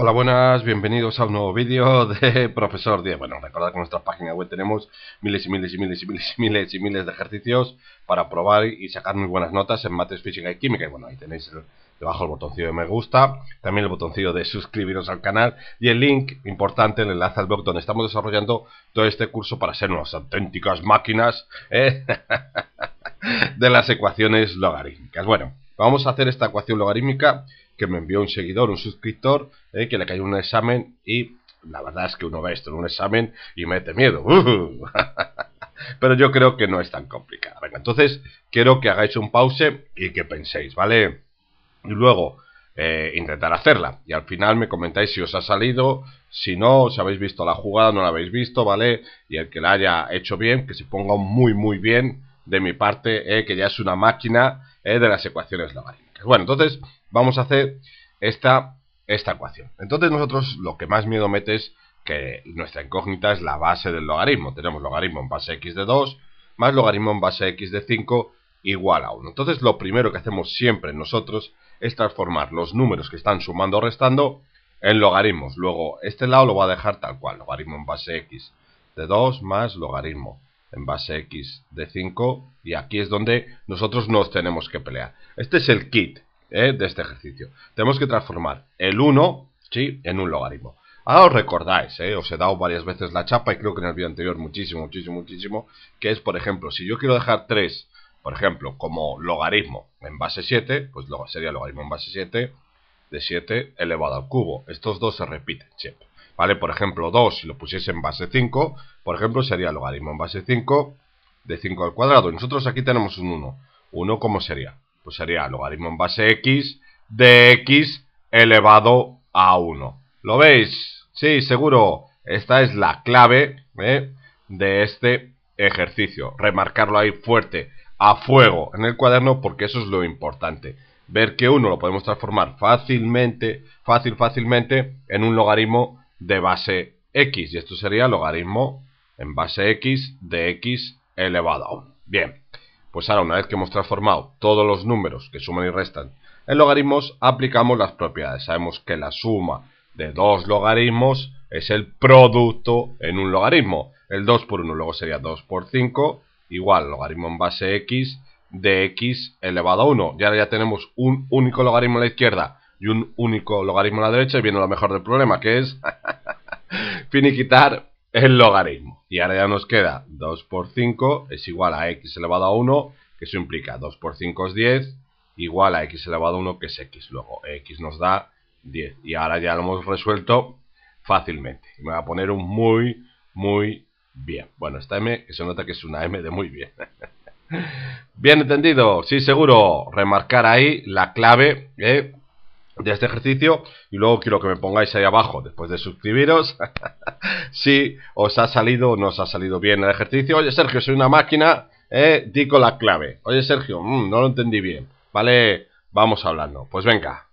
Hola, buenas, bienvenidos a un nuevo vídeo de Profesor Díaz. Bueno, recordad que en nuestra página web tenemos miles y miles y miles y miles y miles y miles de ejercicios para probar y sacar muy buenas notas en mates, física y química. Y bueno, ahí tenéis debajo el botoncillo de me gusta, también el botoncillo de suscribiros al canal y el link importante, el enlace al blog donde estamos desarrollando todo este curso para ser unas auténticas máquinas ¿eh? de las ecuaciones logarítmicas. Bueno, vamos a hacer esta ecuación logarítmica que me envió un seguidor, un suscriptor, eh, que le cayó un examen y la verdad es que uno ve esto en un examen y mete miedo. Pero yo creo que no es tan complicada. entonces quiero que hagáis un pause y que penséis, ¿vale? Y luego eh, intentar hacerla. Y al final me comentáis si os ha salido, si no, si habéis visto la jugada, no la habéis visto, ¿vale? Y el que la haya hecho bien, que se ponga muy, muy bien de mi parte, eh, que ya es una máquina de las ecuaciones logarítmicas. Bueno, entonces vamos a hacer esta, esta ecuación. Entonces nosotros lo que más miedo mete es que nuestra incógnita es la base del logaritmo. Tenemos logaritmo en base x de 2 más logaritmo en base x de 5 igual a 1. Entonces lo primero que hacemos siempre nosotros es transformar los números que están sumando o restando en logaritmos. Luego este lado lo va a dejar tal cual, logaritmo en base x de 2 más logaritmo en base x de 5 y aquí es donde nosotros nos tenemos que pelear. Este es el kit ¿eh? de este ejercicio. Tenemos que transformar el 1 ¿sí? en un logaritmo. Ahora os recordáis, ¿eh? os he dado varias veces la chapa y creo que en el vídeo anterior muchísimo, muchísimo, muchísimo, que es, por ejemplo, si yo quiero dejar 3, por ejemplo, como logaritmo en base 7, pues sería logaritmo en base 7 de 7 elevado al cubo. Estos dos se repiten ¿Vale? Por ejemplo, 2, si lo pusiese en base 5, por ejemplo, sería logaritmo en base 5 de 5 al cuadrado. Nosotros aquí tenemos un 1. ¿1 cómo sería? Pues sería logaritmo en base x de x elevado a 1. ¿Lo veis? Sí, seguro. Esta es la clave ¿eh? de este ejercicio. Remarcarlo ahí fuerte, a fuego, en el cuaderno, porque eso es lo importante. Ver que uno lo podemos transformar fácilmente, fácil, fácilmente, en un logaritmo de base x. Y esto sería logaritmo en base x de x elevado a 1. Bien. Pues ahora, una vez que hemos transformado todos los números que suman y restan en logaritmos, aplicamos las propiedades. Sabemos que la suma de dos logaritmos es el producto en un logaritmo. El 2 por 1 luego sería 2 por 5, igual logaritmo en base x de x elevado a 1. Y ahora ya tenemos un único logaritmo a la izquierda y un único logaritmo a la derecha y viene lo mejor del problema, que es finiquitar el logaritmo. Y ahora ya nos queda 2 por 5 es igual a x elevado a 1, que eso implica 2 por 5 es 10, igual a x elevado a 1 que es x. Luego x nos da 10. Y ahora ya lo hemos resuelto fácilmente. Me voy a poner un muy, muy bien. Bueno, esta m, que se nota que es una m de muy bien. bien entendido, sí, seguro. Remarcar ahí la clave. ¿eh? de este ejercicio y luego quiero que me pongáis ahí abajo después de suscribiros si os ha salido o no os ha salido bien el ejercicio. Oye Sergio, soy una máquina, eh, Dico la clave. Oye Sergio, mm, no lo entendí bien. Vale, vamos hablando. Pues venga,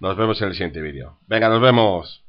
nos vemos en el siguiente vídeo. Venga, nos vemos.